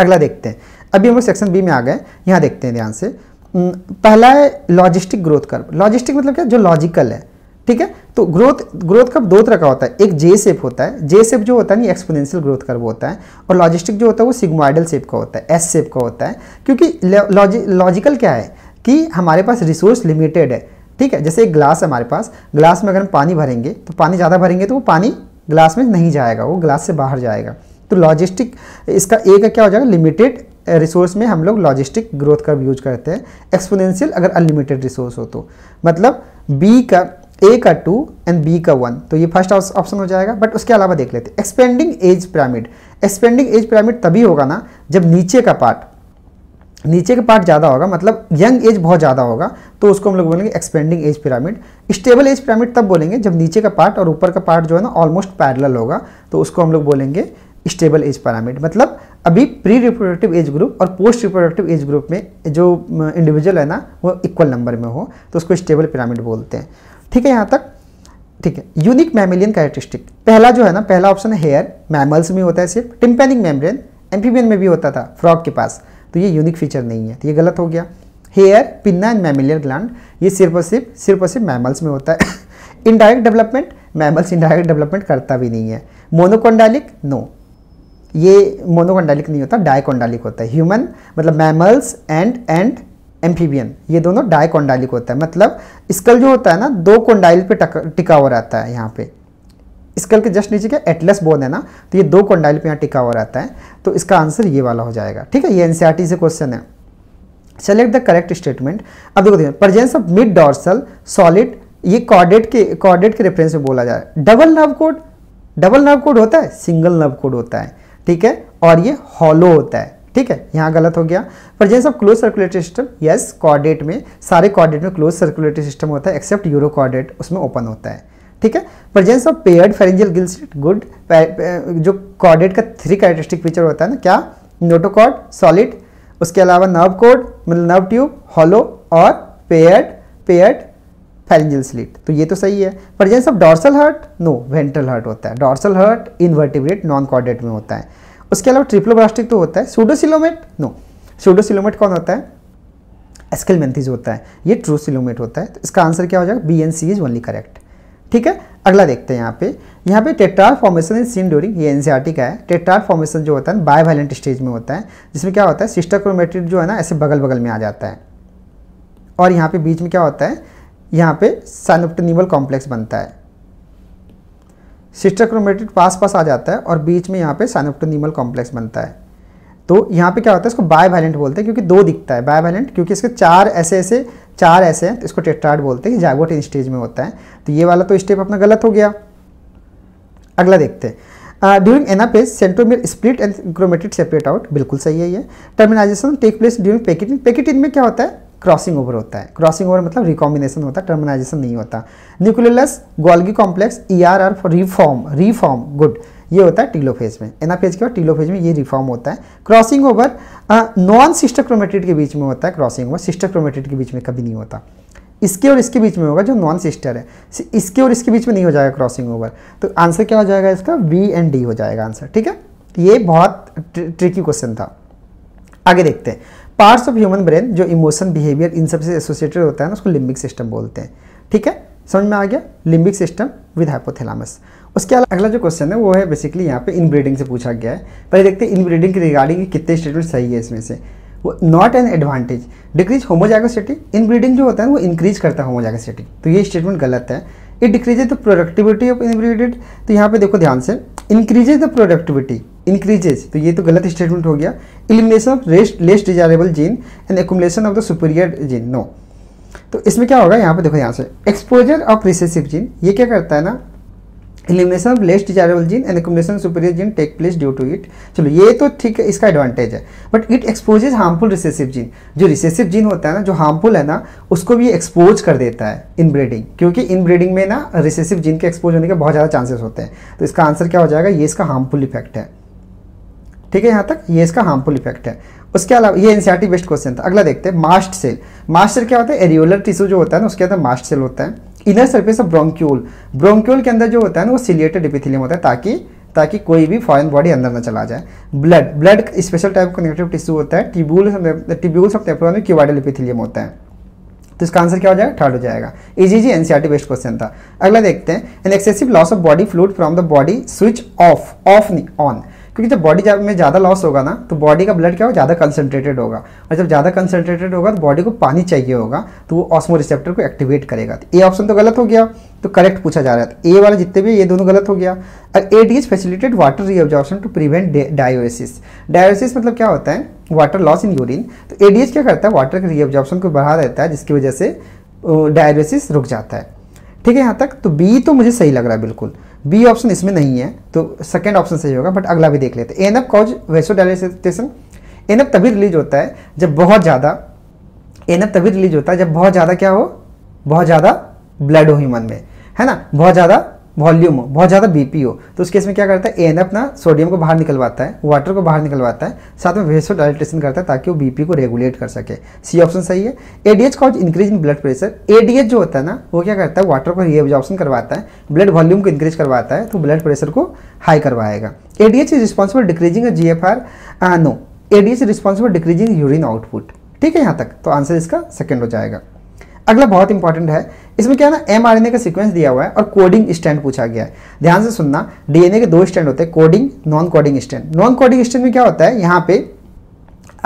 S1: अगला देखते हैं अभी हम लोग सेक्शन बी में आ गए यहाँ देखते हैं ध्यान से पहला है लॉजिस्टिक ग्रोथ कर्व लॉजिस्टिक मतलब क्या जो लॉजिकल है ठीक है तो ग्रोथ ग्रोथ कर्व दो तरह का होता है एक जे सेप होता है जे सेप जो होता है ना एक्सपोनेंशियल ग्रोथ कर्व होता है और लॉजिस्टिक जो होता है वो सिग्माइडल सेप का होता है एस सेप का होता है क्योंकि लॉजिकल क्या है कि हमारे पास रिसोर्स लिमिटेड है ठीक है जैसे एक ग्लास है हमारे पास ग्लास में अगर हम पानी भरेंगे तो पानी ज़्यादा भरेंगे तो वो पानी ग्लास में नहीं जाएगा वो ग्लास से बाहर जाएगा तो लॉजिस्टिक इसका एक क्या हो जाएगा लिमिटेड रिसोर्स में हम लोग लॉजिस्टिक ग्रोथ का यूज करते हैं एक्सपोनेंशियल अगर अनलिमिटेड रिसोर्स हो तो मतलब बी का ए का टू एंड बी का वन तो ये फर्स्ट ऑप्शन हो जाएगा बट उसके अलावा देख लेते हैं expanding age pyramid expanding age pyramid तभी होगा ना जब नीचे का पार्ट नीचे का पार्ट ज़्यादा होगा मतलब यंग एज बहुत ज़्यादा होगा तो उसको हम लोग बोलेंगे expanding age pyramid stable age pyramid तब बोलेंगे जब नीचे का पार्ट और ऊपर का पार्ट जो है ना ऑलमोस्ट पैरल होगा तो उसको हम लोग बोलेंगे स्टेबल एज पैरामीटर मतलब अभी प्री रिप्रोडक्टिव एज ग्रुप और पोस्ट रिप्रोडक्टिव एज ग्रुप में जो इंडिविजुअल है ना वो इक्वल नंबर में हो तो उसको स्टेबल पिरामिड बोलते हैं ठीक है यहाँ तक ठीक है यूनिक मैमिलियन कैरेक्टरिस्टिक पहला जो है ना पहला ऑप्शन है हेयर मैमल्स में होता है सिर्फ टिम्पेनिक मेम्ब्रेन एम्फीबियन में भी होता था फ्रॉग के पास तो ये यूनिक फीचर नहीं है तो ये गलत हो गया hair pinna and mammalian gland ये सिर्फ और सिर्फ सिर्फ और सिर्फ मैमल्स में होता है indirect development mammals indirect development करता भी नहीं है मोनोकोंडालिक नो ये मोनोकोंडालिक नहीं होता डायकोंडालिक होता है ह्यूमन मतलब मैमल्स एंड एंड एम्फीबियन ये दोनों डायकोंडालिक होता है मतलब स्कल जो होता है ना दो कोंडाइल पे टिका हुआ रहता है यहाँ पे स्कल के जस्ट नीचे क्या एटलस बोन है ना तो ये दो कोंडाइल पे यहाँ टिका हुआ रहता है तो इसका आंसर ये वाला हो जाएगा ठीक है ये एन से क्वेश्चन है सेलेक्ट द करेक्ट स्टेटमेंट अब देखो देखिए presence of mid dorsal solid ये कॉर्डेट के कॉर्डेट के रेफरेंस में बोला जा रहा है डबल नव कोड डबल नव कोड होता है सिंगल नव कोड होता है ठीक है और ये हॉलो होता है ठीक है यहाँ गलत हो गया पर जैसे आप close circulatory system yes chordate में सारे कॉर्डेट में क्लोज सर्कुलेटरी सिस्टम होता है एक्सेप्ट यूरो कॉर्डेट उसमें ओपन होता है ठीक है पर जैसे सब पेयर्ड फेरेंजियल गिल्स गुड जो कॉर्डेट का थ्री कैरेक्टरिस्टिक फीचर होता है ना क्या नोटोकॉर्ड सॉलिड उसके अलावा नर्व कोड मतलब नर्व ट्यूब हॉलो और पेयर्ड पेयर्ड फेरेंजियल स्लिट तो ये तो सही है presence of dorsal heart no ventral hurt होता है dorsal heart invertebrate non chordate में होता है उसके अलावा ट्रिप्लोब्लास्टिक तो होता है सूडोसिलोमेट नो सूडोसिलोमेट कौन होता है एस्केलमेंथिस होता है ये ट्रू सिलोमेट होता है तो इसका आंसर क्या हो जाएगा B and C is only correct ठीक है अगला देखते हैं यहाँ पे यहाँ पे tetrad formation is seen during ये एनसीआरटी e का है टेट्रार फॉर्मेशन जो होता है बाय वायलेंट स्टेज में होता है जिसमें क्या होता है सिस्टर क्रोमेटिड जो है ना ऐसे बगल बगल में आ जाता है और यहाँ पे बीच में क्या होता है यहाँ पे साइनोप्टेनिबल कॉम्प्लेक्स बनता है सिस्टर क्रोमेटिड पास पास आ जाता है और बीच में यहाँ पे साइनोप्टेनिबल कॉम्प्लेक्स बनता है तो यहाँ पे क्या होता है इसको वैलेंट बोलते हैं क्योंकि दो दिखता है वैलेंट क्योंकि इसके चार ऐसे ऐसे चार ऐसे हैं तो इसको टेट्राड बोलते हैं जागोट स्टेज में होता है तो ये वाला तो स्टेप अपना गलत हो गया अगला देखते हैं during anaphase centromere split and chromatid separate out बिल्कुल सही है ये terminalisation take place during pachytene pachytene में क्या होता है क्रॉसिंग ओवर होता है क्रॉसिंग ओवर मतलब रिकॉम्बिनेशन होता है टर्मिनाइजेशन नहीं होता nucleus Golgi complex E R R for reform reform good ये होता है टीलोफेज में एनाफेज के बाद टीलोफेज में ये रिफॉर्म होता है crossing over non sister chromatid के बीच में होता है क्रॉसिंग ओवर सिस्टर क्रोमेटेड के बीच में कभी नहीं होता इसके और इसके बीच में होगा जो नॉन सिस्टर है इसके और इसके बीच में नहीं हो जाएगा क्रॉसिंग ओवर तो आंसर क्या हो जाएगा इसका वी एंड डी हो जाएगा आंसर ठीक है ये बहुत ट्रिकी क्वेश्चन था आगे देखते हैं पार्ट्स ऑफ ह्यूमन ब्रेन जो इमोशन बिहेवियर इन सबसे एसोसिएटेड होता है ना उसको लिम्बिक सिस्टम बोलते हैं ठीक है समझ में आ गया लिम्बिक सिस्टम विद हाइपोथेलामस उसके अलावा अगला जो क्वेश्चन है वो है बेसिकली यहाँ पे इनब्रीडिंग से पूछा गया है पहले देखते हैं इनब्रीडिंग के रिगार्डिंग कितने स्टेटमेंट सही है इसमें से not an advantage decrease homozygosity inbreeding जो होता है वो इंक्रीज करता है होमोजागोसिटी तो ये स्टेटमेंट गलत है it decreases the productivity of inbred तो यहाँ पे देखो ध्यान से इंक्रीजेज द प्रोडक्टिविटी इंक्रीजेज तो ये तो गलत स्टेटमेंट हो गया elimination of rest less desirable gene and accumulation of the superior gene no तो इसमें क्या होगा यहाँ पे देखो यहाँ से एक्सपोजर ऑफ रिसेसिव जीन ये क्या करता है ना elimination of least desirable gene and accommodation superior gene take place due to it चलो ये तो ठीक है इसका एडवांटेज है but it exposes harmful recessive gene जो रिसेसिव जीन होता है ना जो हार्मफुल है ना उसको भी एक्सपोज कर देता है इन ब्रीडिंग क्योंकि इन ब्रीडिंग में ना रिसेसिव जीन के एक्सपोज होने के बहुत ज़्यादा चांसेस होते हैं तो इसका आंसर क्या हो जाएगा ये इसका हार्मफुल इफेक्ट है ठीक है यहाँ तक ये इसका हार्मफुल इफेक्ट है उसके अलावा ये एनसीआरटी बेस्ट क्वेश्चन था अगला देखते हैं मास्ट सेल मास्ट सेल क्या होता है एरियोलर टिश्यू जो होता है ना उसके अंदर मास्ट सेल होता है inner surface of bronchiole bronchiole के अंदर जो होता है ना वो सिलियटेड एपिथिलियम होता है ताकि ताकि कोई भी फॉरन बॉडी अंदर ना चला जाए ब्लड ब्लड स्पेशल टाइप का नेगेटिव टिश्यू होता है टिब्यूल टिब्यूल ऑफ नेफ्रॉन में क्यूबाइडल एपिथिलियम होता है तो इसका आंसर क्या हो जाएगा थर्ड हो जाएगा इजी जी एनसीईआरटी बेस्ट क्वेश्चन था अगला देखते हैं an excessive loss of body fluid from the body switch off off नहीं ऑन क्योंकि जब बॉडी में ज़्यादा लॉस होगा ना तो बॉडी का ब्लड क्या होगा ज़्यादा कंसनट्रेटेड होगा और जब ज़्यादा कंसनट्रेटेड होगा तो बॉडी को पानी चाहिए होगा तो वो ऑस्मो रिसेप्टर को एक्टिवेट करेगा तो ए ऑप्शन तो गलत हो गया तो करेक्ट पूछा जा रहा है ए तो वाला जितने भी ये दोनों गलत हो गया और A D is facilitated water reabsorption to prevent diuresis diuresis मतलब क्या होता है वाटर लॉस इन यूरिन तो ए डी क्या करता है वाटर के रीअब्जॉर्प्शन को बढ़ा देता है जिसकी वजह से डायोसिस रुक जाता है ठीक है यहाँ तक तो बी तो मुझे सही लग रहा है बिल्कुल बी ऑप्शन इसमें नहीं है तो सेकेंड ऑप्शन सही होगा बट अगला भी देख लेते हैं NF cause vasodilatation NF तभी रिलीज होता है जब बहुत ज़्यादा एनएफ तभी रिलीज होता है जब बहुत ज़्यादा क्या हो बहुत ज़्यादा ब्लड हो ह्यूमन में है ना बहुत ज़्यादा वॉल्यूम हो बहुत ज़्यादा बी हो तो उस केस में क्या करता है एन अपना सोडियम को बाहर निकलवाता है वाटर को बाहर निकलवाता है साथ में वेसो डायल्ट्रेशन करता है ताकि वो बी को रेगुलेट कर सके सी ऑप्शन सही है A D H cause increase in blood pressure A D H जो होता है ना वो क्या करता है वाटर को रिएब्जॉर्प्शन करवाता है ब्लड वॉल्यूम को इंक्रीज करवाता है तो ब्लड प्रेशर को हाई करवाएगा A H is responsible decreasing G F R no A D H responsible decreasing urine output ठीक है यहाँ तक तो आंसर इसका सेकेंड हो जाएगा अगला बहुत इंपॉर्टेंट है इसमें क्या है ना एमआरएनए का सीक्वेंस दिया हुआ है और कोडिंग स्टैंड पूछा गया है ध्यान से सुनना डीएनए के दो स्टैंड होते हैं coding non coding strand non coding strand में क्या होता है यहाँ पे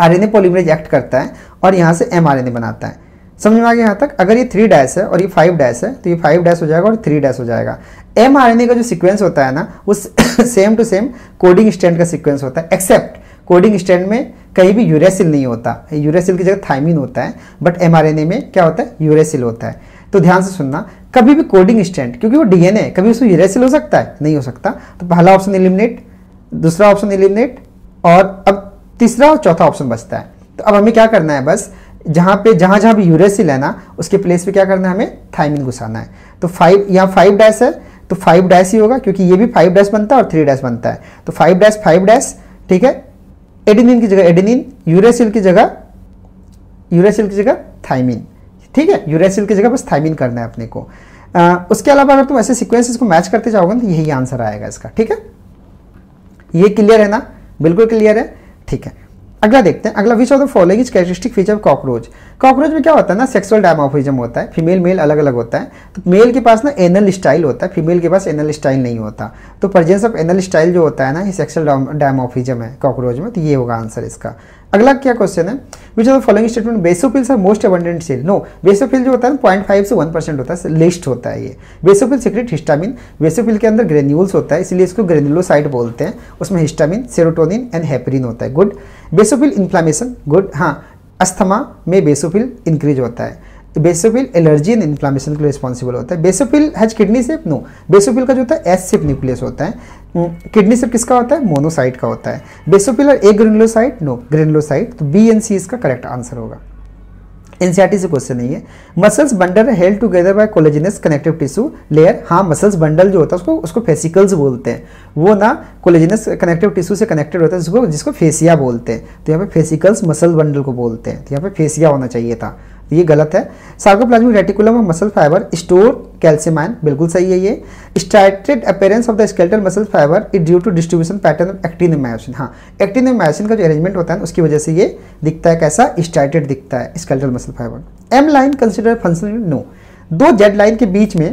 S1: आरएनए पॉलीमरेज एक्ट करता है और यहाँ से एमआरएनए बनाता है समझ में आ गया यहाँ तक अगर ये थ्री डैश है और ये फाइव डैश है तो ये फाइव डैश हो जाएगा और थ्री डैश हो जाएगा एम का जो सिक्वेंस होता है ना वो same to same coding strand का सिक्वेंस होता है एक्सेप्ट कोडिंग स्टैंड में कहीं भी यूरेसिल नहीं होता यूरेसिल की जगह थाइमिन होता है बट एम में क्या होता है यूरेसिल होता है तो ध्यान से सुनना कभी भी कोडिंग स्टैंड क्योंकि वो डीएनए है कभी उसमें यूरेसिल हो सकता है नहीं हो सकता तो पहला ऑप्शन एलिमिनेट दूसरा ऑप्शन एलिमिनेट और अब तीसरा और चौथा ऑप्शन बचता है तो अब हमें क्या करना है बस जहाँ पे जहाँ जहाँ भी यूरेसिल है ना उसके प्लेस पे क्या करना है हमें थाइमिन घुसाना है तो फाइव यहाँ फाइव डैश है तो फाइव डैश ही होगा क्योंकि ये भी फाइव डैश बनता है और थ्री डैश बनता है तो फाइव डैश फाइव डैश ठीक है एडिनिन की जगह एडिनिन यूरेसिल की जगह यूरेसिल की जगह थाइमिन ठीक है यूरेसिल की जगह बस थाइमिन करना है अपने को आ, उसके अलावा अगर तुम ऐसे सिक्वेंस को मैच करते जाओगे तो यही आंसर आएगा इसका ठीक है ये क्लियर है ना बिल्कुल क्लियर है ठीक है अगला देखते हैं अगला which of the following is characteristic feature of cockroach cockroach में क्या होता है ना सेक्सुअल डायमोफिजम होता है फीमेल मेल अलग अलग होता है तो मेल के पास ना एनल स्टाइल होता है फीमेल के पास एनल स्टाइल नहीं होता तो प्रजेंस ऑफ एनल स्टाइल जो होता है ना ये सेक्सुअल डायमोफिजम है कॉकरोच में तो ये होगा आंसर इसका अगला क्या क्वेश्चन है which of following statement basophils are most abundant cell no basophil जो होता है पॉइंट फाइव से वन परसेंट होता है लिस्ट होता है ये बेसोफिल सीक्रेट हिस्टामिन बेसोफिल के अंदर ग्रेन्यूल्स होता है इसलिए इसको ग्रेन्यूलोसाइड बोलते हैं उसमें हिस्टामिन सेरोटोनिन एंड हैपरिन होता है गुड बेसोफिल इन्फ्लामेशन गुड हाँ अस्थमा में बेसोफिल इंक्रीज होता है तो बेसोफिल एलर्जी एंड इन्फ्लामेशन के लिए रिस्पॉन्सिबल होता है basophil has kidney shape no basophil का जो होता है एस सेप न्यूक्लियस होता है किडनी हम्म, सेप किसका होता है मोनोसाइट का होता है बेसोफिल और ए ग्रेनलोसाइट नो ग्रेनलोसाइट तो बी एंड सी इसका करेक्ट आंसर होगा एनसीआरटी से क्वेश्चन नहीं है muscles bundle held together by collagenous connective tissue layer हाँ मसल्स बंडल जो होता है उसको उसको फेसिकल्स बोलते हैं वो ना कोलेजिनस कनेक्टिव टिश्यू से कनेक्टेड होता है जिसको जिसको फेसिया बोलते हैं तो यहाँ पे फेसिकल्स मसल बंडल को बोलते हैं तो यहाँ पे फेसिया होना चाहिए था ये गलत है sarcoplasmic reticulum of muscle fibre store calcium ion बिल्कुल सही है ये striated appearance of the skeletal muscle fibre is due to distribution pattern of actin myosin हाँ एक्टिन मायोसिन का जो अरेंजमेंट होता है उसकी वजह से ये दिखता है कैसा स्टार्टेड दिखता है skeletal muscle fibre M line consider function no दो जेड लाइन के बीच में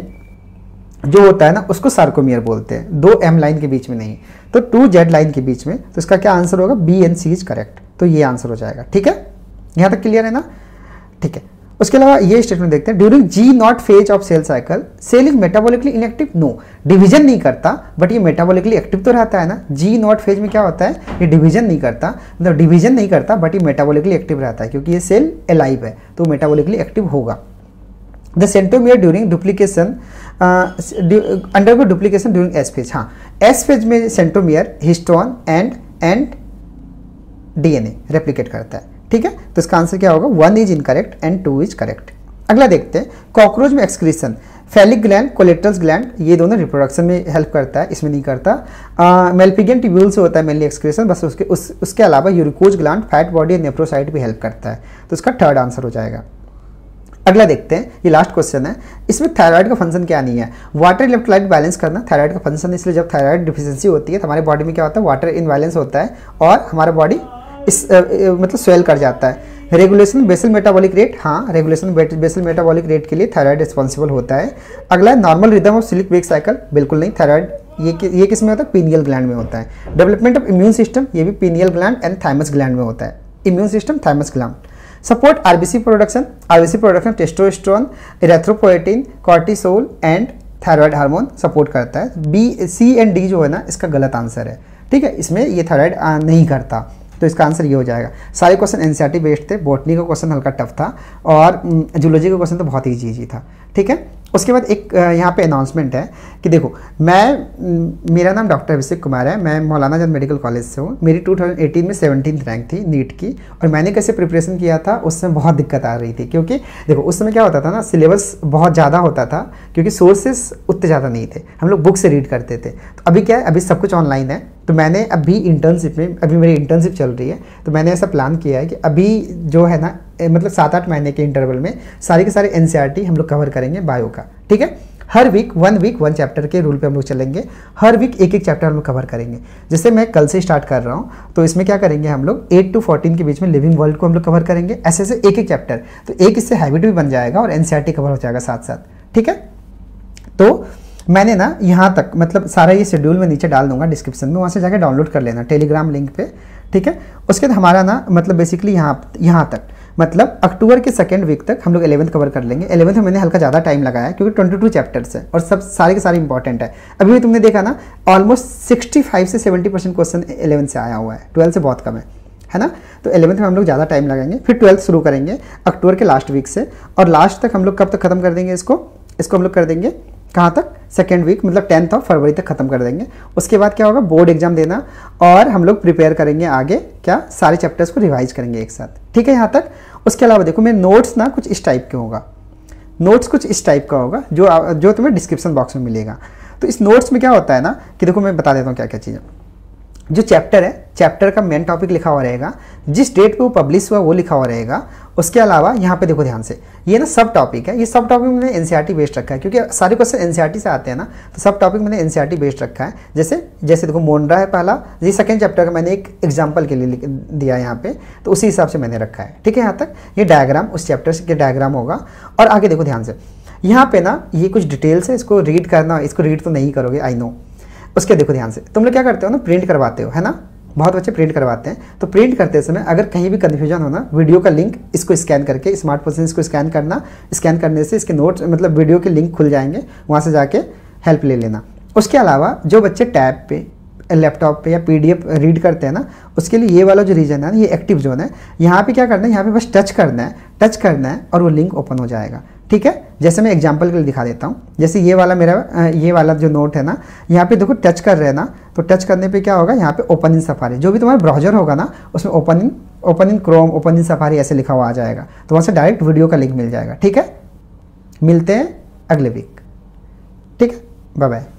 S1: जो होता है ना उसको सार्कोमियर बोलते हैं दो एम लाइन के बीच में नहीं तो टू जेड लाइन के बीच में तो इसका क्या आंसर होगा B and C is correct तो ये आंसर हो जाएगा ठीक है यहाँ तक क्लियर है ना ठीक है उसके अलावा ये स्टेटमेंट देखते हैं during G naught phase of cell cycle cell is metabolically inactive no division नहीं करता बट ये मेटाबोलिकली एक्टिव तो रहता है ना जी नॉट फेज में क्या होता है ये डिवीजन नहीं करता मतलब डिवीजन नहीं करता बट ये मेटाबोलिकली एक्टिव रहता है क्योंकि ये सेल एलाइव है तो मेटाबोलिकली एक्टिव होगा the centromere during duplication undergo duplication during S phase हाँ एस फेज में centromere histone and and DNA replicate करता है ठीक है तो इसका आंसर क्या होगा one is incorrect and two is correct अगला देखते हैं कॉकरोच में excretion phallic gland collaterals gland ये दोनों रिप्रोडक्शन में हेल्प करता है इसमें नहीं करता मेल्पिगन ट्यूब्यूल से होता है मेनली एक्सक्रीशन बस उसके उस उसके अलावा uricose gland fat body nephrocyte भी हेल्प करता है तो इसका थर्ड आंसर हो जाएगा अगला देखते हैं ये लास्ट क्वेश्चन है इसमें थायराइड का फंक्शन क्या नहीं है वाटर इलेक्ट्रोलाइट बैलेंस करना थायराइड का फंक्शन इसलिए जब थायराइड डिफिशियंसी होती है तो हमारे बॉडी में क्या होता है वाटर इनबैलेंस होता है और हमारा बॉडी इस आ, मतलब स्वेल कर जाता है रेगुलेशन बेसल मेटाबॉलिक रेट हाँ रेगुलेशन बेसल मेटाबॉलिक रेट के लिए थायराइड रिस्पॉन्सिबल होता है अगला नॉर्मल रिदम ऑफ सिलिक वेक साइकिल बिल्कुल नहीं थायराइड ये कि, ये किस में होता है पीनियल ग्लैंड में होता है डेवलपमेंट ऑफ इम्यून सिस्टम ये भी pineal gland and thymus gland में होता है immune system thymus gland support RBC production RBC production testosterone erythropoietin cortisol and thyroid hormone support करता है बी सी एंड डी जो है ना इसका गलत आंसर है ठीक है इसमें ये थायराइड नहीं करता तो इसका आंसर ये हो जाएगा सारे क्वेश्चन एनसीआरटी बेस्ड थे बॉटनी का क्वेश्चन हल्का टफ था और जूलॉजी हम्म, का क्वेश्चन तो बहुत ईजी ईजी था ठीक है उसके बाद एक यहाँ पे अनाउंसमेंट है कि देखो मैं हम्म, मेरा नाम डॉक्टर अभिषेक कुमार है मैं मौलाना जन मेडिकल कॉलेज से हूँ मेरी 2018 में सेवनटीन रैंक थी नीट की और मैंने कैसे प्रिपरेशन किया था उस समय बहुत दिक्कत आ रही थी क्योंकि देखो उस समय क्या होता था ना सिलेबस बहुत ज़्यादा होता था क्योंकि सोर्सेस उतने ज़्यादा नहीं थे हम लोग बुक से रीड करते थे तो अभी क्या है अभी सब कुछ ऑनलाइन है तो मैंने अभी इंटर्नशिप में अभी मेरी इंटर्नशिप चल रही है तो मैंने ऐसा प्लान किया है कि अभी जो है ना मतलब सात आठ महीने के इंटरवल में सारे के सारे एन e हम लोग कवर करेंगे बायो का ठीक है हर week one week one chapter के रूल पे हम लोग चलेंगे हर वीक एक एक चैप्टर हम लोग कवर करेंगे जैसे मैं कल से स्टार्ट कर रहा हूँ तो इसमें क्या करेंगे हम लोग एट टू फोर्टीन के बीच में लिविंग वर्ल्ड को हम लोग कवर करेंगे ऐसे ऐसे एक एक चैप्टर तो एक इससे हैबिट भी बन जाएगा और एन कवर e हो जाएगा साथ साथ ठीक है तो मैंने ना यहाँ तक मतलब सारा ये शेड्यूल मैं नीचे डाल दूंगा डिस्क्रिप्शन में वहाँ से जाकर डाउनलोड कर लेना टेलीग्राम लिंक पे ठीक है उसके बाद हमारा ना मतलब बेसिकली यहाँ यहाँ तक मतलब अक्टूबर के सेकेंड वीक तक हम लोग एलेवंथ कवर कर लेंगे एलेवंथ में मैंने हल्का ज़्यादा टाइम लगाया क्योंकि ट्वेंटी टू चैप्टर्स है और सब सारे के सारे इंपॉर्टेंट है अभी भी तुमने देखा ना ऑलमोस्ट सिक्सटी फाइव से सेवेंटी परसेंट क्वेश्चन एलेवंथ से आया हुआ है ट्वेल्थ से बहुत कम है है ना तो एलेवंथ में हम लोग ज़्यादा टाइम लगाएंगे फिर ट्वेल्थ शुरू करेंगे अक्टूबर के लास्ट वीक से और लास्ट तक हम लोग कब तक खत्म कर देंगे इसको इसको हम लोग कर देंगे कहाँ तक सेकेंड वीक मतलब टेंथ ऑफ फरवरी तक खत्म कर देंगे उसके बाद क्या होगा बोर्ड एग्जाम देना और हम लोग प्रिपेयर करेंगे आगे क्या सारे चैप्टर्स को रिवाइज करेंगे एक साथ ठीक है यहाँ तक उसके अलावा देखो मेरे नोट्स ना कुछ इस टाइप के होगा नोट्स कुछ इस टाइप का होगा जो जो तुम्हें डिस्क्रिप्शन बॉक्स में मिलेगा तो इस नोट्स में क्या होता है ना कि देखो मैं बता देता हूँ क्या क्या चीज़ें जो चैप्टर है चैप्टर का मेन टॉपिक लिखा हुआ रहेगा जिस डेट पे वो पब्लिश हुआ वो लिखा हुआ रहेगा उसके अलावा यहाँ पे देखो ध्यान से ये ना सब टॉपिक है ये सब टॉपिक मैंने एन बेस्ड e रखा है क्योंकि सारे क्वेश्चन एन e से आते हैं ना तो सब टॉपिक मैंने एन सी बेस्ड रखा है जैसे जैसे देखो मोन्ड्रा है पहला ये सेकेंड चैप्टर का मैंने एक एग्जाम्पल के लिए दिया यहाँ पे तो उसी हिसाब से मैंने रखा है ठीक है यहाँ तक ये डायग्राम उस चैप्टर के डायग्राम होगा और आगे देखो ध्यान से यहाँ पे ना ये कुछ डिटेल्स है इसको रीड करना इसको रीड तो नहीं करोगे आई नो उसके देखो ध्यान से तुम लोग क्या करते हो ना प्रिंट करवाते हो है ना बहुत बच्चे प्रिंट करवाते हैं तो प्रिंट करते समय अगर कहीं भी कन्फ्यूजन हो ना वीडियो का लिंक इसको स्कैन करके स्मार्टफोन से इसको स्कैन करना स्कैन करने से इसके नोट्स मतलब वीडियो के लिंक खुल जाएंगे वहाँ से जाके हेल्प ले लेना उसके अलावा जो बच्चे टैब पे लैपटॉप पे या पीडीएफ रीड करते हैं ना उसके लिए ये वाला जो रीजन है ना ये एक्टिव जोन है यहाँ पे क्या करना है यहाँ पे बस टच करना है टच करना है और वो लिंक ओपन हो जाएगा ठीक है जैसे मैं एग्जाम्पल के लिए दिखा देता हूँ जैसे ये वाला मेरा ये वाला जो नोट है ना यहाँ पे देखो टच कर रहे हैं ना तो टच करने पे क्या होगा यहाँ पे ओपन इन सफारी जो भी तुम्हारा ब्राउजर होगा ना उसमें open in open in Chrome open in Safari ऐसे लिखा हुआ आ जाएगा तो वहाँ से डायरेक्ट वीडियो का लिंक मिल जाएगा ठीक है मिलते हैं अगले वीक ठीक है बाय बाय